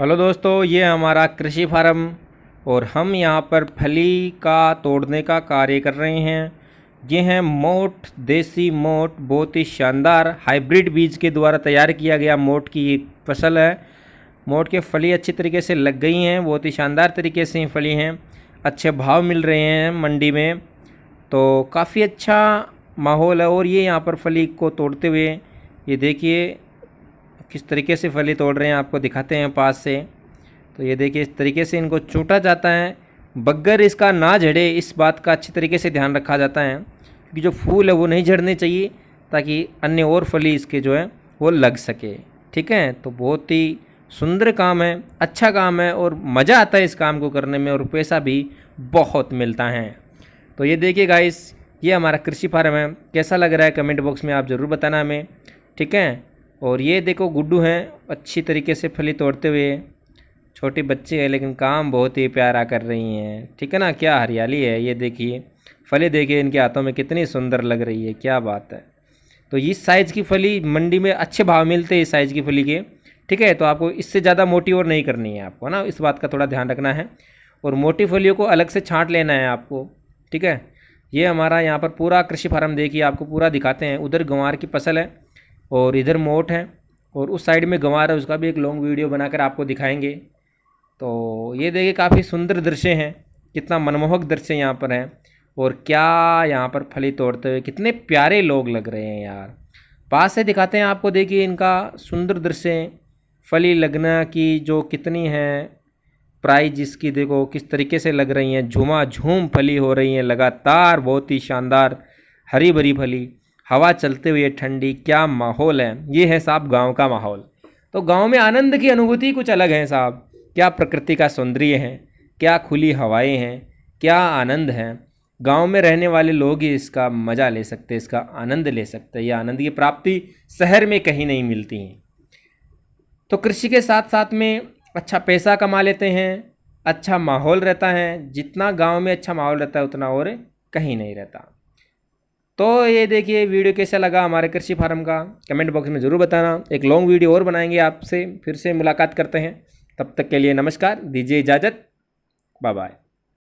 hello दोस्तों ये हमारा कृषि फार्म और हम यहाँ पर फली का तोड़ने का कार्य कर रहे हैं ये हैं मोट देसी मोट बहुत ही शानदार हाइब्रिड बीज के द्वारा तैयार किया गया मोट की फसल है मोट के फली अच्छी तरीके से लग गई हैं बहुत ही शानदार तरीके से फली हैं अच्छे भाव मिल रहे हैं मंडी में तो काफ़ी अच्छा माहौल है और ये यहाँ पर फली को तोड़ते हुए ये देखिए किस तरीके से फली तोड़ रहे हैं आपको दिखाते हैं पास से तो ये देखिए इस तरीके से इनको चूटा जाता है बगर इसका ना झड़े इस बात का अच्छी तरीके से ध्यान रखा जाता है क्योंकि जो फूल है वो नहीं झड़ने चाहिए ताकि अन्य और फली इसके जो है वो लग सके ठीक है तो बहुत ही सुंदर काम है अच्छा काम है और मज़ा आता है इस काम को करने में और पैसा भी बहुत मिलता है तो ये देखिए गाइस ये हमारा कृषि फार्म है कैसा लग रहा है कमेंट बॉक्स में आप ज़रूर बताना हमें ठीक है और ये देखो गुड्डू हैं अच्छी तरीके से फली तोड़ते हुए छोटे बच्चे हैं लेकिन काम बहुत ही प्यारा कर रही हैं ठीक है ना क्या हरियाली है ये देखिए फली देखिए इनके हाथों में कितनी सुंदर लग रही है क्या बात है तो इस साइज़ की फली मंडी में अच्छे भाव मिलते हैं इस साइज़ की फली के ठीक है तो आपको इससे ज़्यादा मोटी और नहीं करनी है आपको ना इस बात का थोड़ा ध्यान रखना है और मोटी फलियों को अलग से छांट लेना है आपको ठीक है ये हमारा यहाँ पर पूरा कृषि फार्म देखिए आपको पूरा दिखाते हैं उधर गंवार की फसल है और इधर मोट है और उस साइड में गंवार है उसका भी एक लॉन्ग वीडियो बनाकर आपको दिखाएंगे तो ये देखिए काफ़ी सुंदर दृश्य हैं कितना मनमोहक दृश्य यहाँ पर हैं और क्या यहाँ पर फली तोड़ते हुए कितने प्यारे लोग लग रहे हैं यार पास से दिखाते हैं आपको देखिए इनका सुंदर दृश्य फली लगना की जो कितनी है प्राइज इसकी देखो किस तरीके से लग रही हैं झुमा झूम फली हो रही हैं लगातार बहुत ही शानदार हरी भरी फली हवा चलते हुए ठंडी क्या माहौल है ये है साहब गाँव का माहौल तो गाँव में आनंद की अनुभूति कुछ अलग है साहब क्या प्रकृति का सौंदर्य है क्या खुली हवाएं हैं क्या आनंद है गांव में रहने वाले लोग ही इसका मज़ा ले सकते हैं इसका आनंद ले सकते हैं यह आनंद की प्राप्ति शहर में कहीं नहीं मिलती है तो कृषि के साथ साथ में अच्छा पैसा कमा लेते हैं अच्छा माहौल रहता है जितना गांव में अच्छा माहौल रहता है उतना और कहीं नहीं रहता तो ये देखिए वीडियो कैसा लगा हमारे कृषि फार्म का कमेंट बॉक्स में ज़रूर बताना एक लॉन्ग वीडियो और बनाएंगे आपसे फिर से मुलाकात करते हैं तब तक के लिए नमस्कार दीजिए इजाज़त बाय बाय